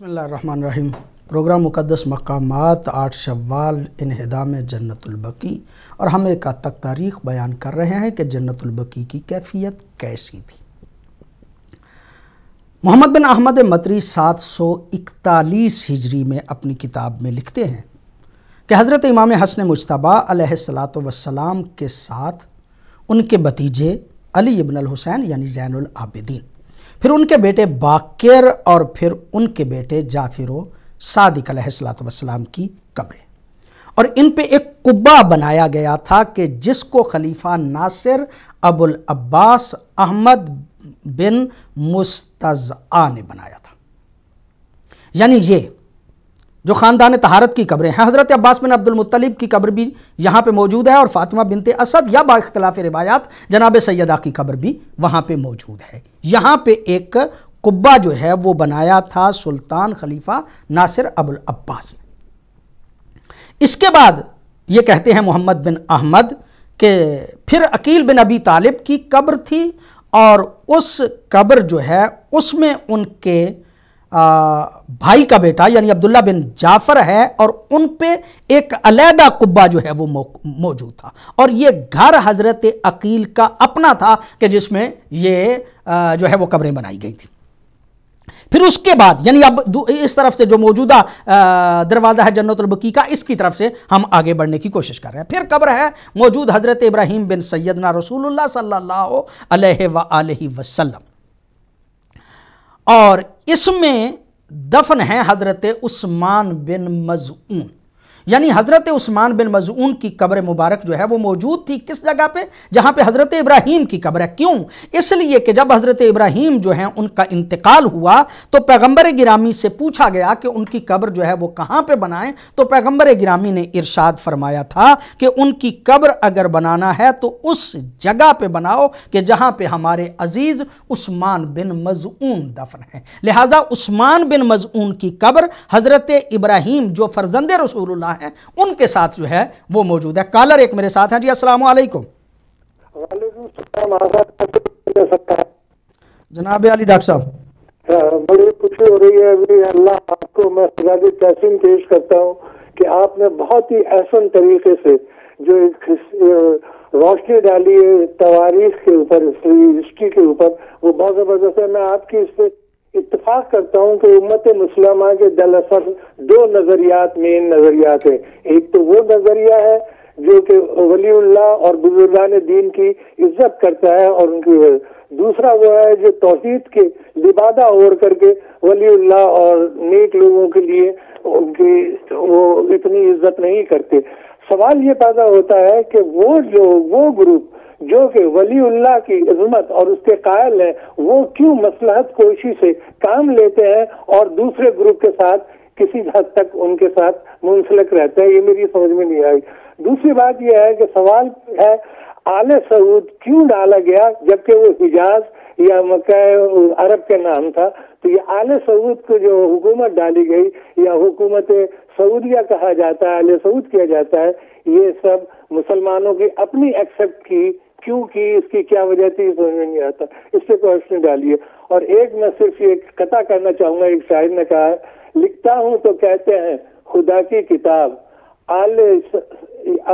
बसमीम प्रोग्राम मुकदस मकाम आठ शवाल इनहदाम जन्नतुलबकी और हम एक हद तक तारीख बयान कर रहे हैं कि जन्नतुलबकी की कैफियत कैसी थी मोहम्मद बिन अहमद मतरी सात सौ इकतालीस हिजरी में अपनी किताब में लिखते हैं कि हज़रत इमाम हसन मुशतबा सलात वसलाम के साथ उनके भतीजे अली इबन हुसैन यानी जैन आबिदीन फिर उनके बेटे बाकेर और फिर उनके बेटे जाफिर सादिक सलाम की कब्रें और इन पे एक कुब्बा बनाया गया था कि जिसको खलीफा नासिर अबुल अब्बास अहमद बिन मुस्तज़ा ने बनाया था यानी ये जो ख़ानदान तहारत की कब्रें हैं हज़रत अब्बास बिन अब्दुलमतलब की कब्र भी यहाँ पे मौजूद है और फ़ातिमा बिनते असद या बाख्तलाफ रिवायात जनाब सैदा की कब्र भी वहाँ पे मौजूद है यहाँ पे एक कुब्बा जो है वो बनाया था सुल्तान खलीफा नासिर अबुल अब्बास ने इसके बाद ये कहते हैं मोहम्मद बिन अहमद के फिर अकील बिन अबी तालिब की कब्र थी और उस कब्र जो है उसमें उनके भाई का बेटा यानी अब्दुल्ला बिन जाफर है और उन पे एक अलहदा कुब्बा जो है वो मौजूद था और ये घर हज़रत अकील का अपना था कि जिसमें ये जो है वो कब्रें बनाई गई थी फिर उसके बाद यानी अब इस तरफ से जो मौजूदा दरवाज़ा है जन्नतबकी का इसकी तरफ से हम आगे बढ़ने की कोशिश कर रहे हैं फिर कब्र है मौजूद हज़रत इब्राहिम बिन सैदना रसूलुल्लाह सल्लल्लाहु अलैहि वसल्लम और इसमें दफन है हज़रत उस्मान बिन मजून यानी हज़रत उस्मान बिन मजून की कब्र मुबारक जो है वो मौजूद थी किस जगह पे जहां पे हज़रत इब्राहिम की कब्र है क्यों इसलिए कि जब हज़रत इब्राहिम जो है उनका इंतकाल हुआ तो पैगंबर गिरामी से पूछा गया कि उनकी कब्र जो है वो कहां पर बनाएं तो पैगम्बर गिरामी ने इरशाद फरमाया था कि उनकी कब्र अगर बनाना है तो उस जगह पर बनाओ कि जहां पर हमारे अजीज़ उस्मान बिन मजून दफन है लिहाजा उस्मान बिन मजून की कब्र हज़रत इब्राहिम जो फरजंद रसूल रहा है उनके साथ जो है वो मौजूद है कॉलर एक मेरे साथ हैं जी असल जनाब अली डॉक्टर साहब बड़ी हाँ, खुशी हो रही है अभी अल्लाह आपको मैं सजाद तहसीन पेश करता हूँ कि आपने बहुत ही आसन तरीके से जो रोशनी डाली है तवारीख के ऊपर हिस्ट्री के ऊपर वो बहुत ज़बरदस्त है मैं आपकी इस पर इतफाक करता हूँ कि उम्मत मुसलमान के दरअसल दो नज़रियात मेन नज़रियात है एक तो वो नज़रिया है जो कि वलीउल्ला और बुजुर्गान दीन की इज्जत करता है और उनकी दूसरा वो है जो तोहहीद के लिबादा ओढ़ करके वलीउल्ला और नेक लोगों के लिए उनकी वो इतनी इज्जत नहीं करते सवाल ये पैदा होता है कि वो जो वो ग्रुप जो कि वली उल्लाह की अजमत और उसके कायल है वो क्यों मसलहत कोशी से काम लेते हैं और दूसरे ग्रुप के साथ किसी हद तक उनके साथ मुंसलिक रहते हैं ये मेरी समझ में नहीं आई दूसरी बात यह है कि सवाल है आले सऊद क्यों डाला गया जबकि वो हिजाज या मकै अरब के नाम था तो ये आले सऊद को जो हुकूमत डाली गई या हुकूमत सऊदिया कहा जाता है आल सऊद किया जाता है ये सब मुसलमानों की अपनी एक्सेप्ट की क्यों की इसकी क्या वजह थी समझ में नहीं आता इस पर प्रश्न डालिए और एक मैं सिर्फ ये कथा करना चाहूंगा एक शायर ने कहा लिखता हूँ तो कहते हैं खुदा की किताब आले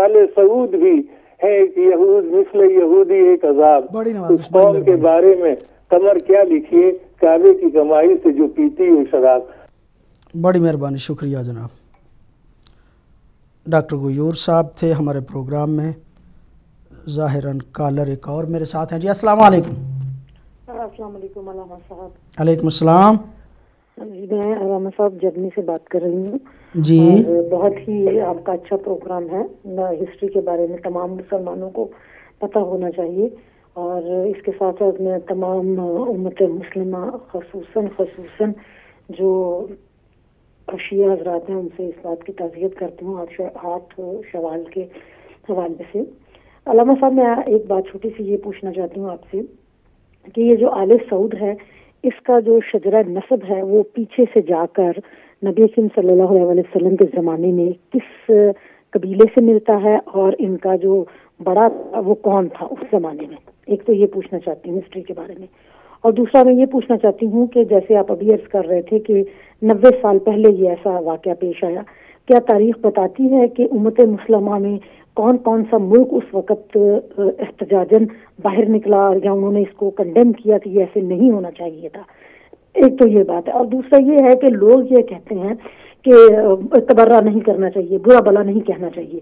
आले सऊद भी है एक यहूद मिसल यहूदी एक अजाब उस कौम के बारे में कमर क्या लिखिए काबे की कमाई से जो पीती हुई शराब बड़ी मेहरबानी शुक्रिया जनाब डॉक्टर गयूर साहब थे हमारे प्रोग्राम में ज़ाहिरन कॉलर एक और मेरे साथ हैं जी अस्सलाम वालेकुम अस्सलाम वालेकुम अस्सलाम हाँ मैं अलामा साहब जर्नी से बात कर रही हूँ जी बहुत ही आपका अच्छा प्रोग्राम है हिस्ट्री के बारे में तमाम मुसलमानों को पता होना चाहिए और इसके साथ साथ मैं तमाम उम्मत मुस्लिम खसूस खसूस जो खुशिया हजरात हैं उनसे इस बात की तजियत करती हूँ आठ शवाल के हवाले से अलामा साहब मैं एक बात छोटी सी ये पूछना चाहती हूँ आपसे कि ये जो आल सऊद है इसका जो शजरा नसब है वो पीछे से जाकर नबी सल्लल्लाहु अलैहि वसल्लम के ज़माने में किस कबीले से मिलता है और इनका जो बड़ा वो कौन था उस ज़माने में एक तो ये पूछना चाहती हूँ हिस्ट्री के बारे में और दूसरा मैं ये पूछना चाहती हूँ कि जैसे आप अभी अर्ज कर रहे थे कि नब्बे साल पहले ये ऐसा वाक़ पेश आया क्या तारीख बताती है कि उमत मुसलमा में कौन कौन सा मुल्क उस वक्त एहतजाजन बाहर निकला या उन्होंने इसको कंडेम किया कि ये ऐसे नहीं होना चाहिए था एक तो ये बात है और दूसरा ये है कि लोग ये कहते हैं कि तबर्रा नहीं करना चाहिए बुरा भला नहीं कहना चाहिए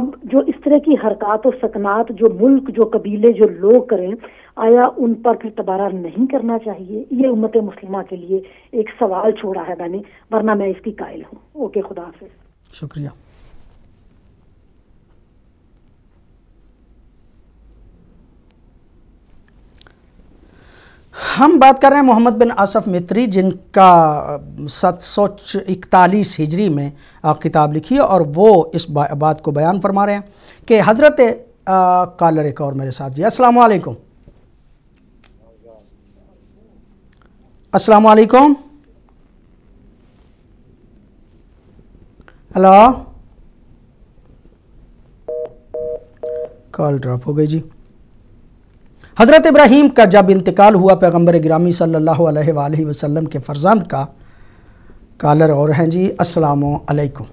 अब जो इस तरह की हरकत और सकनात जो मुल्क जो कबीले जो लोग करें आया उन पर फिर तबारा नहीं करना चाहिए ये उम्मत मुस्लिमा के लिए एक सवाल छोड़ा है मैंने वरना मैं इसकी कायल हूँ ओके खुदा हाफिज शुक्रिया हम बात कर रहे हैं मोहम्मद बिन आसफ़ मित्री जिनका सत सौ इकतालीस हिजरी में किताब लिखी है और वो इस बा, बात को बयान फरमा रहे हैं कि हज़रत कालर एक और मेरे साथ जी अस्सलाम वालेकुम अस्सलाम वालेकुम हेलो कॉल ड्रॉप हो गई जी हज़रत इब्राहिम का जब इंतकाल हुआ पैगम्बर ग्रामी सल्लल्लाहु अलैहि वसल्लम के फ़र्जंद का कालर और हैं जी अस्सलाम वालेकुम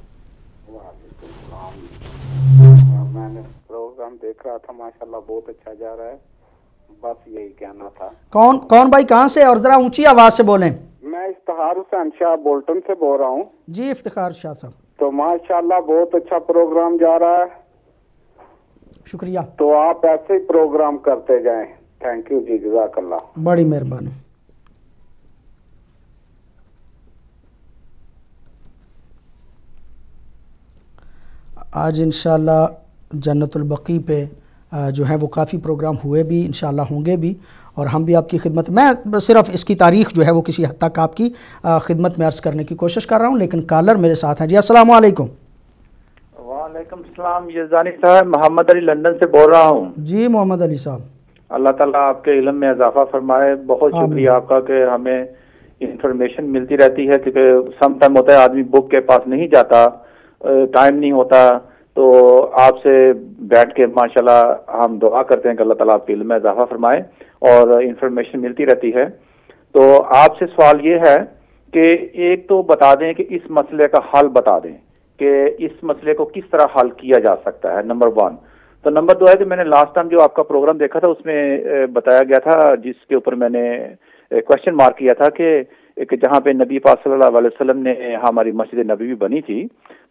था माशाल्लाह बहुत अच्छा जा रहा है बस यही कहना था कौन कौन भाई कहाँ से और ज़रा ऊंची आवाज़ से बोलें मैं इफ्तार हुसैन शाह बोल्टन से बोल रहा हूँ जी इफ्तार शाह साहब तो माशाल्लाह बहुत अच्छा प्रोग्राम जा रहा है शुक्रिया तो आप ऐसे ही प्रोग्राम करते जाए थैंक यू जी जजाकल्ला बड़ी मेहरबानी आज जन्नतुल जन्नतुलबकी पे जो है वो काफ़ी प्रोग्राम हुए भी इंशाल्लाह होंगे भी और हम भी आपकी खिदमत मैं सिर्फ इसकी तारीख जो है वो किसी हद तक आपकी खिदमत में अर्ज़ करने की कोशिश कर रहा हूँ लेकिन कॉलर मेरे साथ हैं जी असलकम यजानी साहब मोहम्मद अली लंदन से बोल रहा हूँ जी मोहम्मद अली साहब अल्लाह ताला आपके इलम में इजाफा फरमाए बहुत शुक्रिया आपका कि हमें इंफॉर्मेशन मिलती रहती है क्योंकि समटाइम होता है आदमी बुक के पास नहीं जाता टाइम नहीं होता तो आपसे बैठ के माशाल्लाह हम दुआ करते हैं कि अल्लाह ताला आपके इल्म में इजाफा फरमाए और इंफॉर्मेशन मिलती रहती है तो आपसे सवाल ये है कि एक तो बता दें कि इस मसले का हल बता दें कि इस मसले को किस तरह हल किया जा सकता है नंबर वन तो नंबर दो है कि मैंने लास्ट टाइम जो आपका प्रोग्राम देखा था उसमें बताया गया था जिसके ऊपर मैंने क्वेश्चन मार्क किया था कि एक जहाँ पे नबी पा सल्लल्लाहु अलैहि वसल्लम ने हमारी मस्जिद नबी बनी थी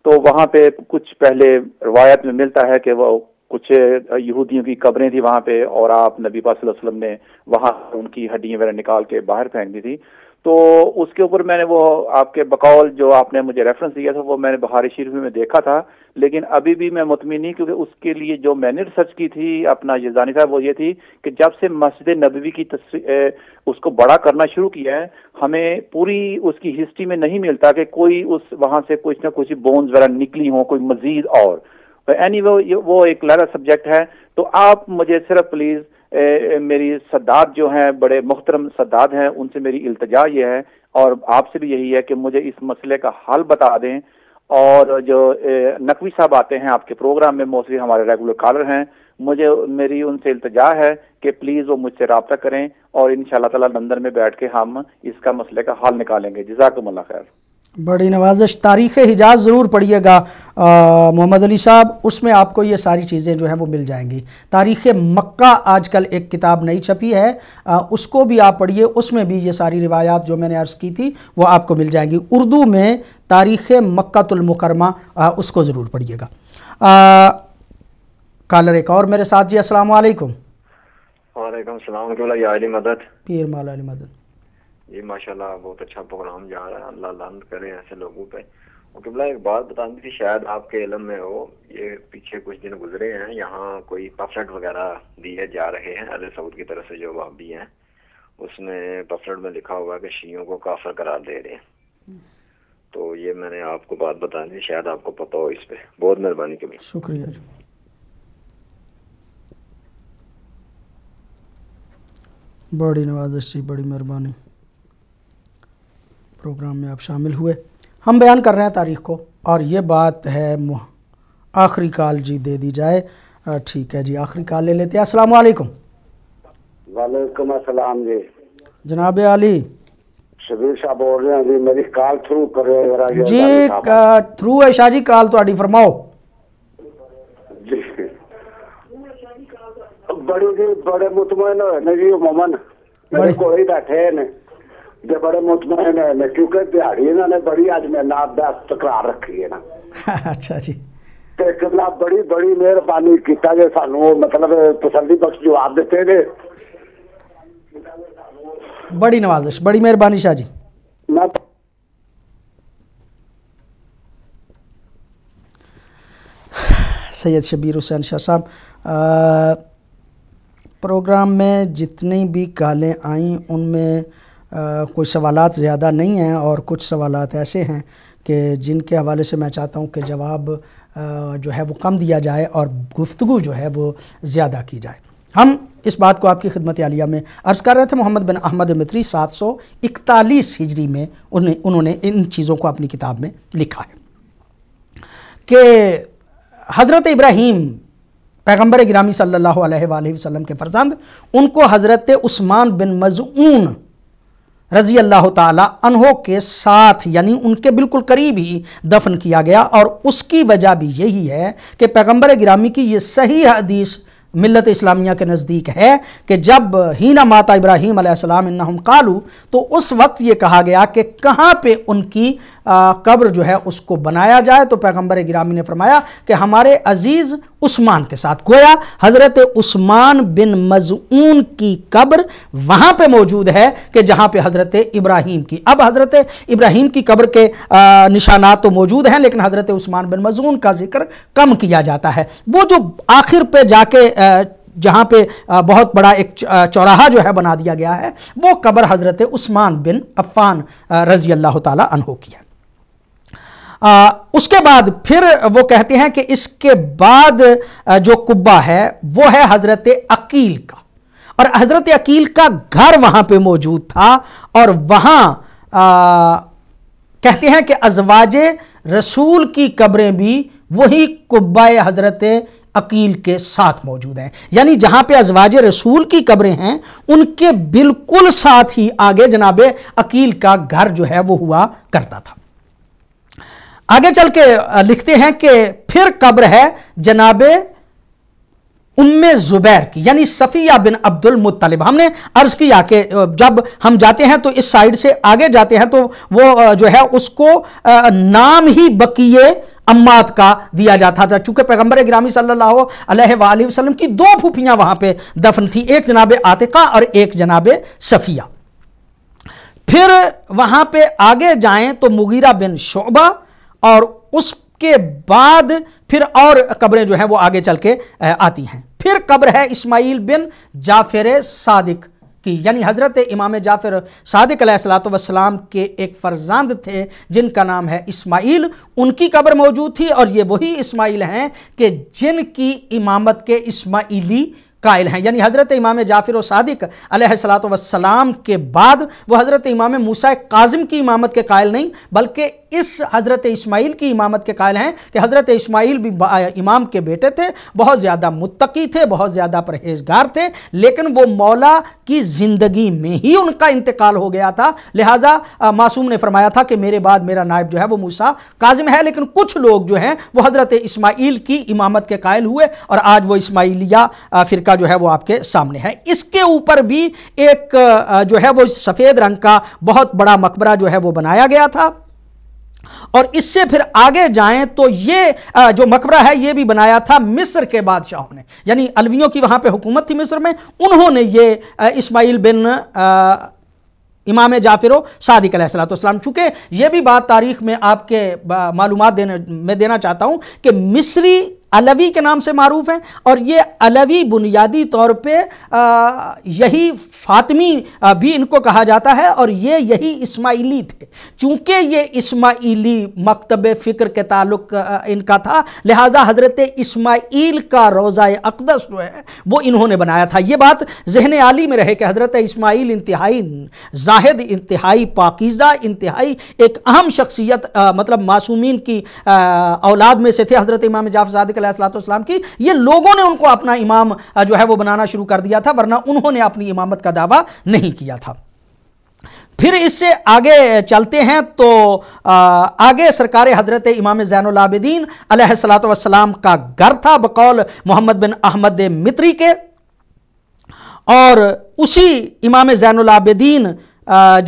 तो वहाँ पे कुछ पहले रवायत में मिलता है कि वो कुछ यहूदियों की कब्रें थी वहाँ पे और आप नबी पा सल्लल्लाहु अलैहि वसल्लम ने वहाँ उनकी हड्डियाँ वगैरह निकाल के बाहर फेंक दी थी तो उसके ऊपर मैंने वो आपके बकौल जो आपने मुझे रेफरेंस दिया था वो मैंने बहारी शरीफ में देखा था लेकिन अभी भी मैं मुतमिन नहीं क्योंकि उसके लिए जो मैंने रिसर्च की थी अपना यजानी साहब वो ये थी कि जब से मस्जिद नबी की तस्वीर उसको बड़ा करना शुरू किया है हमें पूरी उसकी हिस्ट्री में नहीं मिलता कि कोई उस वहाँ से कुछ ना कुछ बोन्स वगैरह निकली हों कोई मजीद और एनी तो anyway, वो एक लगा सब्जेक्ट है तो आप मुझे सिर्फ प्लीज़ ए, मेरी सद्दात जो हैं बड़े मुख्तरम सद्दात हैं उनसे मेरी इल्तजा ये है और आपसे भी यही है कि मुझे इस मसले का हल बता दें और जो नकवी साहब आते हैं आपके प्रोग्राम में मोस्टली हमारे रेगुलर कॉलर हैं मुझे मेरी उनसे इल्तजा है कि प्लीज़ वो मुझसे रबता करें और इन शाह तंदन में बैठ के हम इसका मसले का हल निकालेंगे जजाकमल्ला खैर बड़ी नवाजिश तारीख़ हिजाज ज़रूर पढ़िएगा मोहम्मद अली साहब उसमें आपको ये सारी चीज़ें जो हैं वो मिल जाएंगी तारीख़ मक्का आजकल एक किताब नई छपी है आ, उसको भी आप पढ़िए उसमें भी ये सारी रिवायात जो मैंने अर्ज़ की थी वो आपको मिल जाएंगी उर्दू में तारीख़ मक्तुलमकरमा उसको ज़रूर पढ़िएगा कॉलर एक और मेरे साथ जी असल वालेकुम मदद पीर माली मदद ये माशाल्लाह बहुत अच्छा प्रोग्राम जा रहा है अल्लाह लंद करे ऐसे लोगों पे और किबला एक बात बतानी थी शायद आपके इलम में हो ये पीछे कुछ दिन गुजरे हैं यहाँ कोई पफलेट वगैरह दिए जा रहे हैं अरे सऊद की तरफ से जो वाबी हैं उसमें पफलेट में लिखा हुआ है कि शीयों को काफर करार दे रहे हैं तो ये मैंने आपको बात बता दी शायद आपको पता हो इस पर बहुत मेहरबानी कभी शुक्रिया बड़ी नवाजिश जी बड़ी मेहरबानी प्रोग्राम में आप शामिल हुए हम बयान कर रहे हैं तारीख को और ये बात है आखिरी काल जी दे दी जाए ठीक है जी आखिरी काल ले लेते हैं अस्सलाम वालेकुम वालेकुम अस्सलाम जी जनाब अली शबीर साहब बोल रहे हैं जी मेरी थ्रू जी थ्रू है शाह जी ते बड़े मुतमयन है क्योंकि दिहाड़ी इन्होंने बड़ी अज मैं ना बैस तकरार रखी है ना अच्छा जी बड़ी बड़ी मेहरबानी किया जे सानू मतलब तसल्ली बख्श जवाब दिते ने बड़ी नवाजिश बड़ी मेहरबानी शाह जी सैयद शबीर हुसैन शाह साहब प्रोग्राम में जितनी भी गालें आईं उनमें कोई सवाल ज़्यादा नहीं हैं और कुछ सवाल ऐसे हैं कि जिनके हवाले से मैं चाहता हूँ कि जवाब जो है वो कम दिया जाए और गुफ्तु जो है वो ज़्यादा की जाए हम इस बात को आपकी खिदमत आलिया में अर्ज़ कर रहे थे मोहम्मद बिन अहमद मित्री सात सौ इकतालीस हिजरी में उन्हें उन्होंने इन चीज़ों को अपनी किताब में लिखा है कि हज़रत इब्राहीम पैगम्बर ग्रामी सल्ला वसम के फ़र्जंद उनको हज़रत उस्मान बिन मज़ून रजी अल्लाह तहों के साथ यानी उनके बिल्कुल करीब ही दफन किया गया और उसकी वजह भी यही है कि पैगम्बर गिरामी की ये सही हदीस मिलत इस्लामिया के नज़दीक है कि जब हीना माता इब्राहीम इन्नाहम कालू तो उस वक्त ये कहा गया कि कहाँ पे उनकी कब्र जो है उसको बनाया जाए तो पैगम्बर गिरामी ने फरमाया कि हमारे अज़ीज़ उस्मान के साथ गोया हज़रत उस्मान बिन मजून की कब्र वहाँ पे मौजूद है कि जहाँ पे हज़रत इब्राहीम की अब हज़रत इब्राहीम की कब्र के निशाना तो मौजूद हैं लेकिन हज़रत उस्मान बिन मजून का जिक्र कम किया जाता है वो जो आखिर पे जाके आ, जहाँ पे बहुत बड़ा एक चौराहा जो है बना दिया गया है वो कब्र हज़रत उस्मान बिन अफ़ान रज़ी अल्लाह तहों की है आ, उसके बाद फिर वो कहते हैं कि इसके बाद जो कुब्बा है वो है हज़रत अकील का और हज़रत अकील का घर वहाँ पे मौजूद था और वहाँ कहते हैं कि अजवाज रसूल की कब्रें भी वही कुब्बा हज़रत अकील के साथ मौजूद हैं यानी जहाँ पे अजवाज रसूल की कब्रें हैं उनके बिल्कुल साथ ही आगे जनाब अकील का घर जो है वो हुआ करता था आगे चल के लिखते हैं कि फिर कब्र है जनाबे उम्मे जुबैर की यानी सफ़िया बिन अब्दुल मुत्तलिब हमने अर्ज़ किया कि जब हम जाते हैं तो इस साइड से आगे जाते हैं तो वो जो है उसको नाम ही बकिए अम्मात का दिया जाता था चूंकि पैगम्बर ग्रामी सल्लल्लाहु अलैहि वसल्लम की दो फूफियां वहां पे दफन थी एक जनाब आतिका और एक जनाब सफ़िया फिर वहां पे आगे जाएं तो मुगीरा बिन शोबा और उसके बाद फिर और कब्रें जो हैं वो आगे चल के आती हैं फिर कब्र है इस्माइल बिन जाफिर सादिक की यानी हज़रत इमाम जाफिर सादिक सलातम के एक फर्जांद थे जिनका नाम है इस्माइल उनकी कब्र मौजूद थी और ये वही इस्माइल हैं कि जिनकी इमामत के इस्माइली कायल हैं यानी हज़रत इमाम जाफिर सादिक वसलाम के बाद वो हज़रत इमाम मूसा काजम की इमामत के कायल नहीं बल्कि इस हज़रत इस्माइल की इमामत के कायल हैं कि हज़रत इस्माइल भी इमाम के बेटे थे बहुत ज़्यादा मुतकी थे बहुत ज़्यादा परहेजगार थे लेकिन वो मौला की ज़िंदगी में ही उनका इंतकाल हो गया था लिहाजा मासूम ने फरमाया था कि मेरे बाद मेरा नायब जो है वो मूसा काजिम है लेकिन कुछ लोग जो हैं वो हज़रत इस्माइल की इमामत के कायल हुए और आज वह इस्माइलिया फ़िरका जो है वो आपके सामने है इसके ऊपर भी एक जो है वो सफ़ेद रंग का बहुत बड़ा मकबरा जो है वह बनाया गया था और इससे फिर आगे जाएं तो ये जो मकबरा है ये भी बनाया था मिस्र के बादशाहों ने यानी अलवियों की वहां पे हुकूमत थी मिस्र में उन्होंने ये इस्माइल बिन आ, इमाम जाफिर सादिक सलाम चूँकि ये भी बात तारीख में आपके मालूम देने में देना चाहता हूँ कि मिस्री अलवी के नाम से मरूफ़ हैं और ये अलवी बुनियादी तौर पे यही फातमी भी इनको कहा जाता है और ये यही इस्माइली थे चूँकि ये इस्माइली मकतब फ़िक्र के ताल्लुक इनका था लिहाजा हज़रत इस्माइल का रोज़ा अकदस जो है वो इन्होंने बनाया था ये बात जहन आली में रहे कि हज़रत इस्माइल इंतहाई जाहिद इंतहाई पाकिज़ा इंतहाई एक अहम शख्सियत मतलब मासूमिन की औलाद में से थे हज़रत इमाम जाफ सलाम की ये लोगों ने उनको अपना इमाम जो है वो बनाना शुरू कर दिया था वरना उन्होंने अपनी इमामत का दावा नहीं किया था फिर इससे आगे चलते हैं तो आगे सरकार हजरत इमाम जैनलाबिदीन सलाम का घर था बकौल मोहम्मद बिन अहमद मित्री के और उसी इमाम जैनलाबिदीन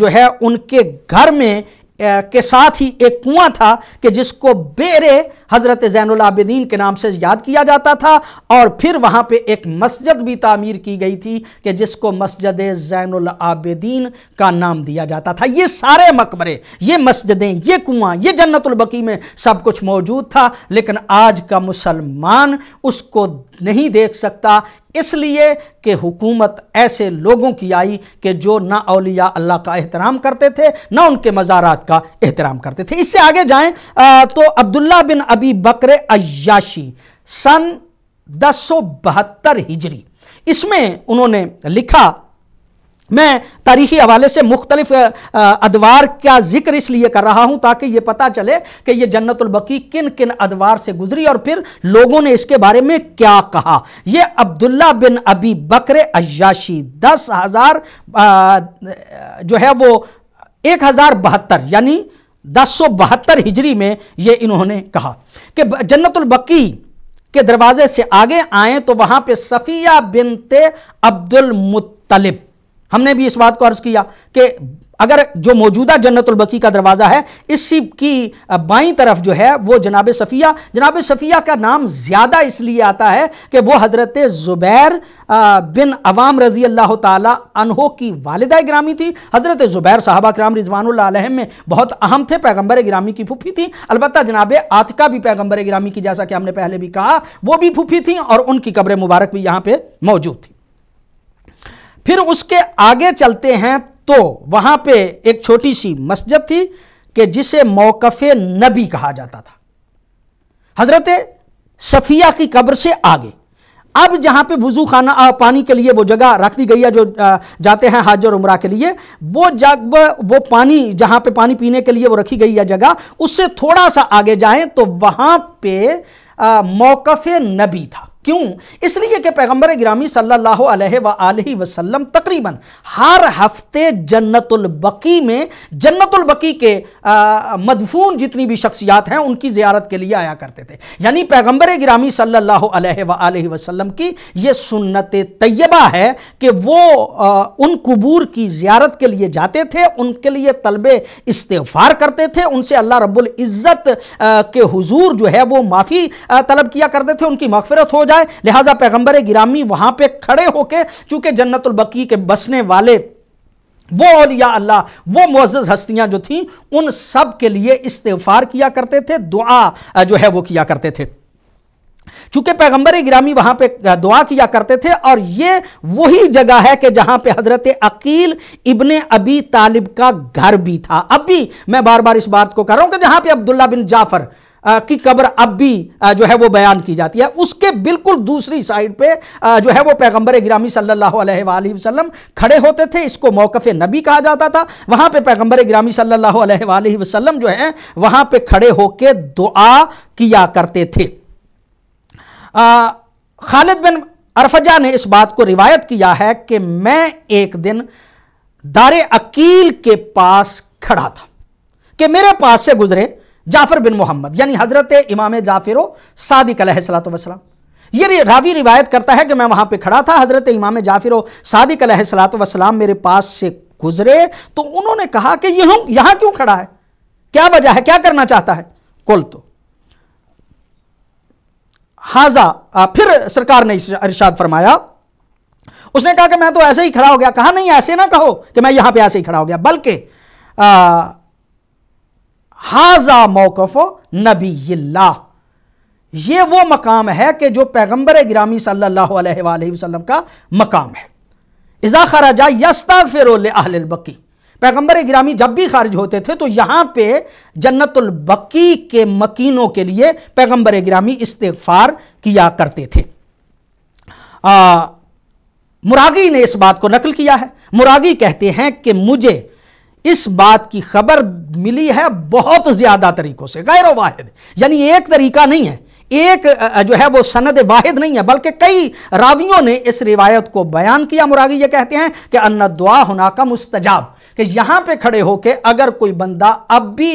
जो है उनके घर में के साथ ही एक कुआं था कि जिसको बेरे हज़रत ज़ैनआबिदीन के नाम से याद किया जाता था और फिर वहाँ पे एक मस्जिद भी तामीर की गई थी कि जिसको मस्जिद आबिदीन का नाम दिया जाता था ये सारे मकबरे ये मस्जिदें ये कुआं ये बकी में सब कुछ मौजूद था लेकिन आज का मुसलमान उसको नहीं देख सकता इसलिए कि हुकूमत ऐसे लोगों की आई कि जो ना अलिया अल्लाह का एहतराम करते थे ना उनके मज़ारात का एहतराम करते थे इससे आगे जाएं तो अब्दुल्ला बिन अबी बकर अयाशी सन दस सौ बहत्तर हिजरी इसमें उन्होंने लिखा मैं तारीखी हवाले से मुख्तलिफ अदवार का जिक्र इसलिए कर रहा हूं ताकि ये पता चले कि यह जन्नतुलबकी किन किन अदवार से गुजरी और फिर लोगों ने इसके बारे में क्या कहा यह अब्दुल्ला बिन अबी बकर अयाशी दस हज़ार जो है वो एक हज़ार बहत्तर यानी दस सौ बहत्तर हिजरी में ये इन्होंने कहा कि जन्नतुलबकी के दरवाजे से आगे आए तो वहाँ पर सफ़िया बिनते अब्दुल मुत्तलिब हमने भी इस बात को अर्ज किया कि अगर जो मौजूदा जन्नतुलबकी का दरवाज़ा है इसी की बाई तरफ जो है वो जनाब सफ़िया जनाब सफ़िया का नाम ज़्यादा इसलिए आता है कि वो हज़रत ज़ुबैर बिन अवाम रज़ी अल्लाह तहो की वालदा ग्रामी थी हज़रत ज़ुबैर साहबा कराम रिजवान में बहुत अहम थे पैगम्बर ग्रामी की फूफी थी अलबत् जनाब आतका भी पैगम्बर ग्रामी की जैसा कि हमने पहले भी कहा वो भी फूफी थी और उनकी कब्र मुबारक भी यहाँ पर मौजूद थी फिर उसके आगे चलते हैं तो वहाँ पे एक छोटी सी मस्जिद थी कि जिसे मौकफ़ नबी कहा जाता था हज़रत सफ़िया की कब्र से आगे अब जहाँ पे वज़ू खाना आ, पानी के लिए वो जगह रख दी गई है जो आ, जाते हैं हज और उम्र के लिए वो जब वो पानी जहाँ पे पानी पीने के लिए वो रखी गई है जगह उससे थोड़ा सा आगे जाएं तो वहाँ पे मौकफ़ नबी था क्यों इसलिए कि पैगंबर ग्रामी सल्लल्लाहु अलैहि वसल्लम तकरीबन हर हफ्ते जन्नतुल बकी में जन्नतुल बकी के मदफून जितनी भी शख्सियात हैं उनकी ज़ियारत के लिए आया करते थे यानी पैगंबर ग्रामी सल्लल्लाहु अलैहि वसल्लम की ये सुन्नत तय्यबा है कि वो आ, उन कबूर की ज़ियारत के लिए जाते थे उनके लिए तलब इस्तफ़ार करते थे उनसे अल्लाह रब्बुल इज़्ज़त के हुजूर जो है वो माफ़ी तलब किया करते थे उनकी मगफरत हो जाए लिहाजा पैगंबर गिरामी वहां पर खड़े होकर चूंकि जन्नतुलबकी के बसने वाले वो औलिया अल्लाह वो मोज़ हस्तियां जो थीं उन सब के लिए इस्तेफार किया करते थे दुआ जो है वो किया करते थे चूंकि पैगंबर गिरामी वहां पे दुआ किया करते थे और ये वही जगह है कि जहां पे हजरत अकील इब्ने अबी तालिब का घर भी था अब भी मैं बार बार इस बात को कर रहा हूं कि जहां पे अब्दुल्ला बिन जाफर की कब्र अब भी जो है वो बयान की जाती है उसके बिल्कुल दूसरी साइड पे जो है वो पैगंबर गिरामी सल्लल्लाहु अलैहि वसल्लम खड़े होते थे इसको मौकफ़ नबी कहा जाता था वहाँ पे पैगंबर ग्रामी सल्लल्लाहु अलैहि वसल्लम जो है वहाँ पे खड़े होके दुआ किया करते थे खालिद बिन अरफजा ने इस बात को रिवायत किया है कि मैं एक दिन दार अकील के पास खड़ा था कि मेरे पास से गुजरे जाफर बिन मोहम्मद यानी हजरत इमाम जाफिर सादिक सलाम ये रावी रिवायत करता है कि मैं वहां पे खड़ा था हजरत इमाम जाफिर सादिक सलाम मेरे पास से गुजरे तो उन्होंने कहा कि यह यहां क्यों खड़ा है क्या वजह है क्या करना चाहता है कुल तो हाजा फिर सरकार ने इरशाद फरमाया उसने कहा कि मैं तो ऐसे ही खड़ा हो गया कहा नहीं ऐसे ना कहो कि मैं यहां पे ऐसे ही खड़ा हो गया बल्कि हाजा मौकफ़ नबी ये वो मकाम है कि जो पैगंबर ग्रामी सल्लल्लाहु अलैहि वसल्लम का मकाम है इज़ा खराजा यस्ता फिरबकी पैगंबर ग्रामी जब भी खारिज होते थे तो यहाँ पे जन्नतुलबकी के मकीनों के लिए पैगंबर ग्रामी इस्तफार किया करते थे आ, मुरागी ने इस बात को नकल किया है मुरागी कहते हैं कि मुझे इस बात की खबर मिली है बहुत ज्यादा तरीकों से गैर वाहिद यानी एक तरीका नहीं है एक जो है वो सनद वाहिद नहीं है बल्कि कई रावियों ने इस रिवायत को बयान किया मुरागी ये कहते हैं कि अन्न दुआ का मुस्तजाब कि यहां पे खड़े होके अगर कोई बंदा अब भी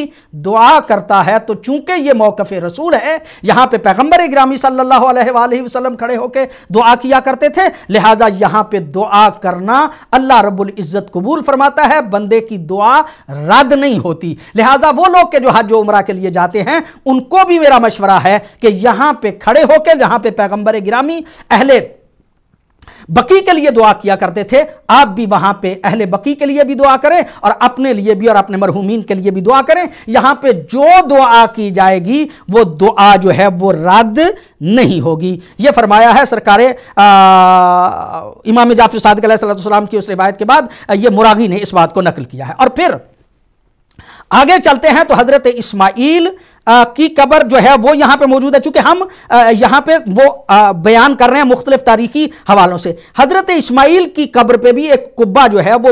दुआ करता है तो चूंकि ये मौकफ रसूल है यहां पे पैगंबर ग्रामी सल्लल्लाहु अलैहि वसल्लम खड़े होके दुआ किया करते थे लिहाजा यहां पे दुआ करना अल्लाह रब्बुल इज्जत कबूल फरमाता है बंदे की दुआ रद्द नहीं होती लिहाजा वो लोग के जो हज उमरा के लिए जाते हैं उनको भी मेरा मशवरा है कि यहां पर खड़े होकर जहां पर पैगंबर ग्रामी अहले बकी के लिए दुआ किया करते थे आप भी वहां पे अहले बकी के लिए भी दुआ करें और अपने लिए भी और अपने मरहूमिन के लिए भी दुआ करें यहां पे जो दुआ की जाएगी वो दुआ जो है वो रद्द नहीं होगी ये फरमाया है सरकार इमाम जाफर सादक की उस रिवायत के बाद यह मुरागी ने इस बात को नकल किया है और फिर आगे चलते हैं तो हजरत इस्माइल की कबर जो है वो यहाँ पे मौजूद है चूंकि हम यहाँ पे वो बयान कर रहे हैं मुख्तलिफ तारीखी हवालों से हज़रत इस्माइल की कब्र पे भी एक कुब्बा जो है वो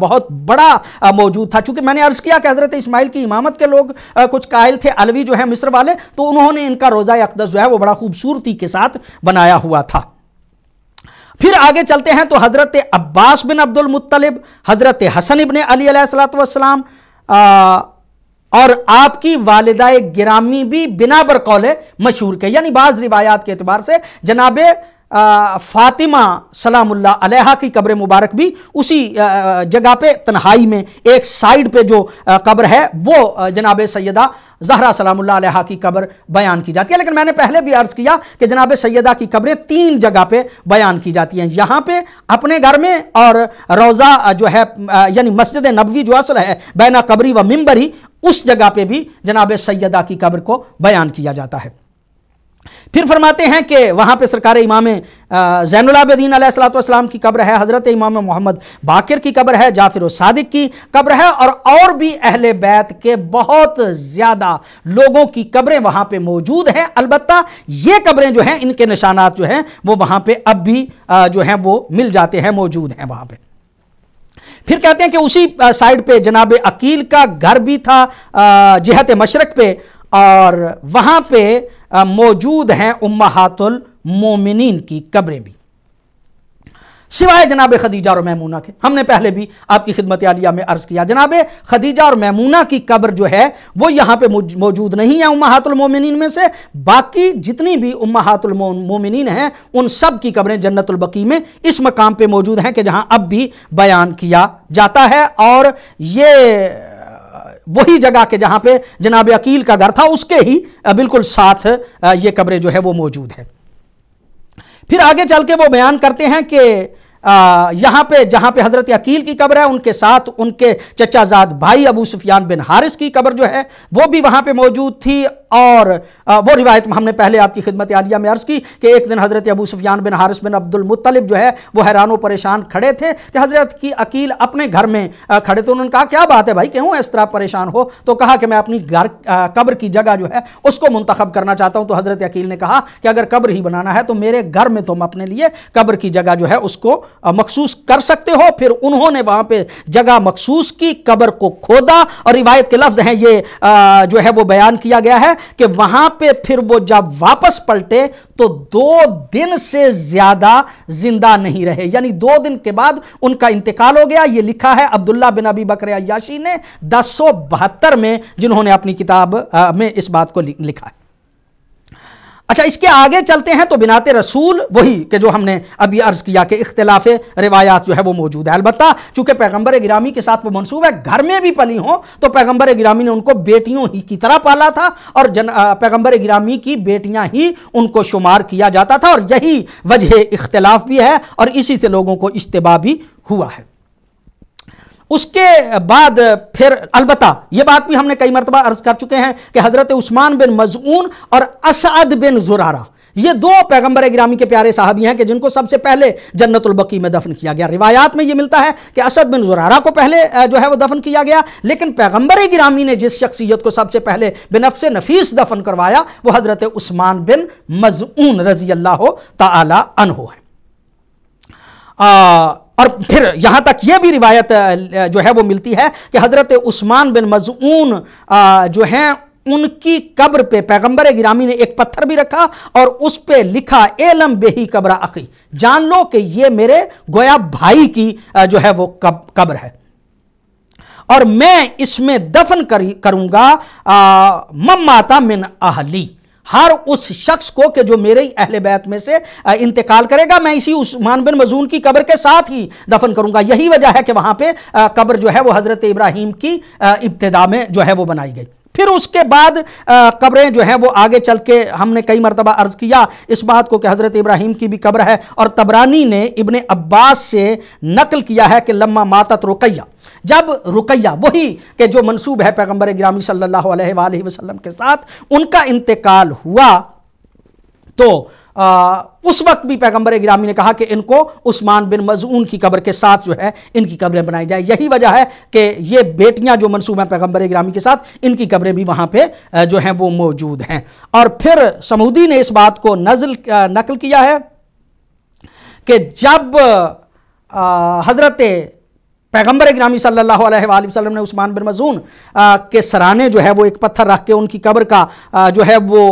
बहुत बड़ा मौजूद था चूंकि मैंने अर्ज़ किया कि हज़रत इस्माइल की इमामत के लोग कुछ कायल थे अलवी जो है मिस्र वाले तो उन्होंने इनका रोज़ा अकदस जो है वो बड़ा खूबसूरती के साथ बनाया हुआ था फिर आगे चलते हैं तो हज़रत अब्बास बिन अब्दुल मुत्तलिब हज़रत हसन इबन अली सलात और आपकी वालदा ग्रामी भी बिना बरकौले मशहूर के यानी बाज रिवायात के अतबार से जनाब फातिमा सलामुल्ला अलैहा की कब्र मुबारक भी उसी जगह पे तन्हाई में एक साइड पे जो कब्र है वो जनाब सैदा जहरा सलामुल्ला अलैहा की कब्र बयान की जाती है लेकिन मैंने पहले भी अर्ज़ किया कि जनाब सैदा की कब्रें तीन जगह पे बयान की जाती हैं यहाँ पे अपने घर में और रोज़ा जो है यानी मस्जिद नबवी जो असल है बैना कबरी व मम्बरी उस जगह पर भी जनाब सैदा की कब्र को बयान किया जाता है फिर फरमाते हैं कि वहाँ पे सरकार इमाम जैनलाबद्दीन सलाम की कब्र है हज़रत इमाम मोहम्मद बाकिर की कब्र है जाफिर सादिक की कब्र है और और भी अहल बैत के बहुत ज़्यादा लोगों की कब्रें वहाँ पे मौजूद हैं अलबत् ये कब्रें जो हैं इनके निशानात जो हैं वो वहाँ पे अब भी जो हैं वो मिल जाते हैं मौजूद हैं वहाँ पर फिर कहते हैं कि उसी साइड पे जनाब अकील का घर भी था जहत मशरक पे और वहाँ पे मौजूद हैं उम्मातुल मोमिनीन की कब्रें भी सिवाय जनाब खदीजा और मैमूना के हमने पहले भी आपकी खिदमत आलिया में अर्ज किया जनाब खदीजा और मैमूना की कब्र जो है वो यहाँ पे मौजूद नहीं है उम्मातुलमोमिन में से बाकी जितनी भी मोमिन हैं उन सब की कब्रें जन्नतुलबकी में इस मकाम पे मौजूद हैं कि जहाँ अब भी बयान किया जाता है और ये वही जगह के जहां पे जनाब अकील का घर था उसके ही बिल्कुल साथ ये कब्रें जो है वो मौजूद है फिर आगे चल के वो बयान करते हैं कि यहाँ पे जहाँ पे हज़रत अकील की कब्र है उनके साथ उनके चचाजाद भाई अबू सुफियान बिन हारिस की कब्र जो है वो भी वहाँ पे मौजूद थी और आ, वो रिवायत हमने पहले आपकी खिदमत आलिया में अर्ज़ की कि एक दिन हज़रत अबू सुफियान बिन हारिस बिन अब्दुल मुत्तलिब जो है वो हैरान परेशान खड़े थे कि हज़रत की अकील अपने घर में खड़े थे उन्होंने कहा क्या बात है भाई क्यों इस तरह परेशान हो तो कहा कि मैं अपनी घर कब्र की जगह जो है उसको मंतखब करना चाहता हूँ तो हज़रत अकील ने कहा कि अगर कब्र ही बनाना है तो मेरे घर में तुम अपने लिए कब्र की जगह जो है उसको मखसूस कर सकते हो फिर उन्होंने वहां पे जगह मखसूस की कब्र को खोदा और रिवायत के लफ्ज़ हैं ये आ, जो है वो बयान किया गया है कि वहां पे फिर वो जब वापस पलटे तो दो दिन से ज़्यादा जिंदा नहीं रहे यानी दो दिन के बाद उनका इंतकाल हो गया ये लिखा है अब्दुल्ला बिन अबी बकर याशी ने दस में जिन्होंने अपनी किताब में इस बात को लिखा है अच्छा इसके आगे चलते हैं तो बिनाते रसूल वही के जो हमने अभी अर्ज किया कि इख्तलाफ रिवायात जो है वो मौजूद है अलबत् चूंकि पैगम्बर गिरामी के साथ वो मनसूब है घर में भी पली हों तो पैगम्बर गिरामी ने उनको बेटियों ही की तरह पाला था और जन पैगम्बर गिरामी की बेटियां ही उनको शुमार किया जाता था और यही वजह इख्तलाफ भी है और इसी से लोगों को इज्तबा भी हुआ है उसके बाद फिर अलबत्ता यह बात भी हमने कई मरतबा अर्ज कर चुके हैं कि हज़रत उस्मान बिन मजून और असद बिन जुरारा ये दो पैगंबर ग्रामी के प्यारे साहबी हैं कि जिनको सबसे पहले जन्नतुलबकी में दफन किया गया रिवायात में ये मिलता है कि असद बिन जुरारा को पहले जो है वो दफन किया गया लेकिन पैगंबर ग्रामी ने जिस शख्सियत को सबसे पहले बिनफ्स नफीस दफन करवाया वो हज़रत उस्मान बिन मजून रजी अल्लाह तन है और फिर यहाँ तक ये भी रिवायत जो है वो मिलती है कि हज़रत उस्मान बिन मजून जो हैं उनकी कब्र पे पैगंबर गिरामी ने एक पत्थर भी रखा और उस पे लिखा एलम बेही कब्रा अखी जान लो कि ये मेरे गोया भाई की जो है वो कब कब्र है और मैं इसमें दफन करूंगा करूंगा मम्माता मिन आहली हर उस शख्स को कि जो मेरे ही अहल बैत में से इंतकाल करेगा मैं इसी उस्मान बिन मजून की कब्र के साथ ही दफन करूंगा यही वजह है कि वहाँ पे कब्र जो है वो हज़रत इब्राहिम की इब्तदा में जो है वो बनाई गई फिर उसके बाद कब्रें जो हैं वो आगे चल के हमने कई मरतबा अर्ज़ किया इस बात को कि हज़रत इब्राहिम की भी कब्र है और तबरानी ने इबन अब्बास से नकल किया है कि लम्मा मातत रुकैया जब रुकैया वही के जो मनसूब है पैगम्बर ग्रामी सल्ला वसलम के साथ उनका इंतकाल हुआ तो आ, उस वक्त भी पैगंबर ग्रामी ने कहा कि इनको उस्मान बिन मजून की कब्र के साथ जो है इनकी कब्रें बनाई जाए यही वजह है कि ये बेटियां जो मनसूब हैं पैगंबर ग्रामी के साथ इनकी कब्रें भी वहाँ पे जो हैं वो मौजूद हैं और फिर समूदी ने इस बात को नजल नकल किया है कि जब हज़रत पैगम्बर ग्रामी सल्लल्लाहु अलैहि वसल्लम ने उस्मान बिन मजून के सराने जो है वो एक पत्थर रख के उनकी कब्र का जो है वो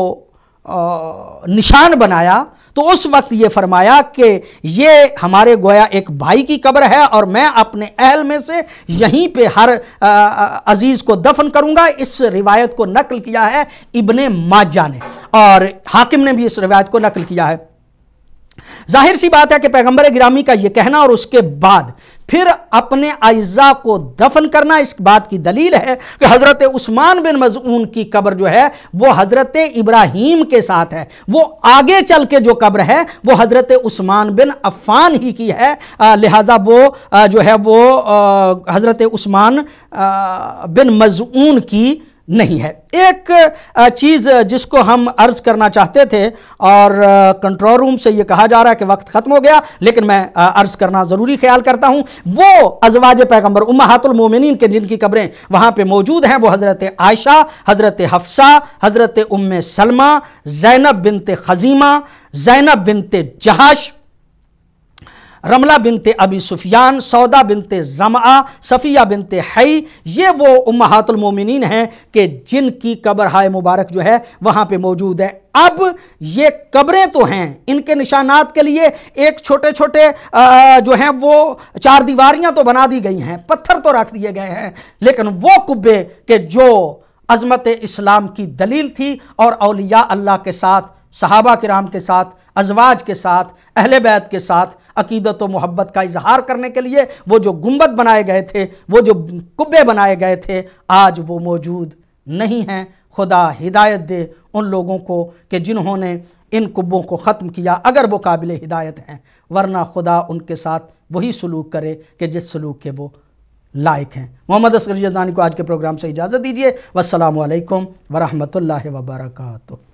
निशान बनाया तो उस वक्त ये फरमाया कि ये हमारे गोया एक भाई की कब्र है और मैं अपने अहल में से यहीं पे हर अजीज़ को दफन करूंगा इस रिवायत को नकल किया है इब्ने माजा ने और हाकिम ने भी इस रिवायत को नकल किया है जाहिर सी बात है कि पैगंबर ग्रामी का यह कहना और उसके बाद फिर अपने अज्जा को दफन करना इस बात की दलील है कि हज़रत उस्मान बिन मजून की कब्र जो है वो हज़रत इब्राहिम के साथ है वो आगे चल के जो कब्र है वो हज़रत उस्मान बिन अफ़ान ही की है लिहाजा वो जो है वो हज़रत उस्मान बिन मजून की नहीं है एक चीज़ जिसको हम अर्ज करना चाहते थे और कंट्रोल रूम से ये कहा जा रहा है कि वक्त ख़त्म हो गया लेकिन मैं अर्ज करना ज़रूरी ख्याल करता हूँ वो अजवाज पैगम्बर उमहातुलमोमिन के जिनकी कब्रें वहाँ पर मौजूद हैं वो हज़रत आयशा हज़रत हफ्सा हज़रत उम सलमा जैनब बिनते खजीमा जैनब बिनते जहाश रमला बिनते अबी सुफियान सौदा बिनते जमा सफ़िया बिनते हई ये वो उमहातुलमोमिन हैं कि जिनकी कब्र हाय मुबारक जो है वहाँ पर मौजूद है अब ये कब्रें तो हैं इनके निशानात के लिए एक छोटे छोटे जो हैं वो चार दीवारियाँ तो बना दी गई हैं पत्थर तो रख दिए गए हैं लेकिन वो कुब्बे के जो अजमत इस्लाम की दलील थी और अलिया अल्लाह के साथ सहाबा राम के साथ अजवाज के साथ अहल बैत के साथ अकीदत व मोहब्बत का इजहार करने के लिए वो जो गुम्बद बनाए गए थे वो जो कुब्बे बनाए गए थे आज वो मौजूद नहीं हैं खुदा हिदायत दे उन लोगों को कि जिन्होंने इन कुब्बों को ख़त्म किया अगर वो काबिल हिदायत हैं वरना खुदा उनके साथ वही सलूक करे कि जिस सलूक के वो लायक हैं मोहम्मद असगर जजानी को आज के प्रोग्राम से इजाज़त दीजिए वालकम वरहमल वर्का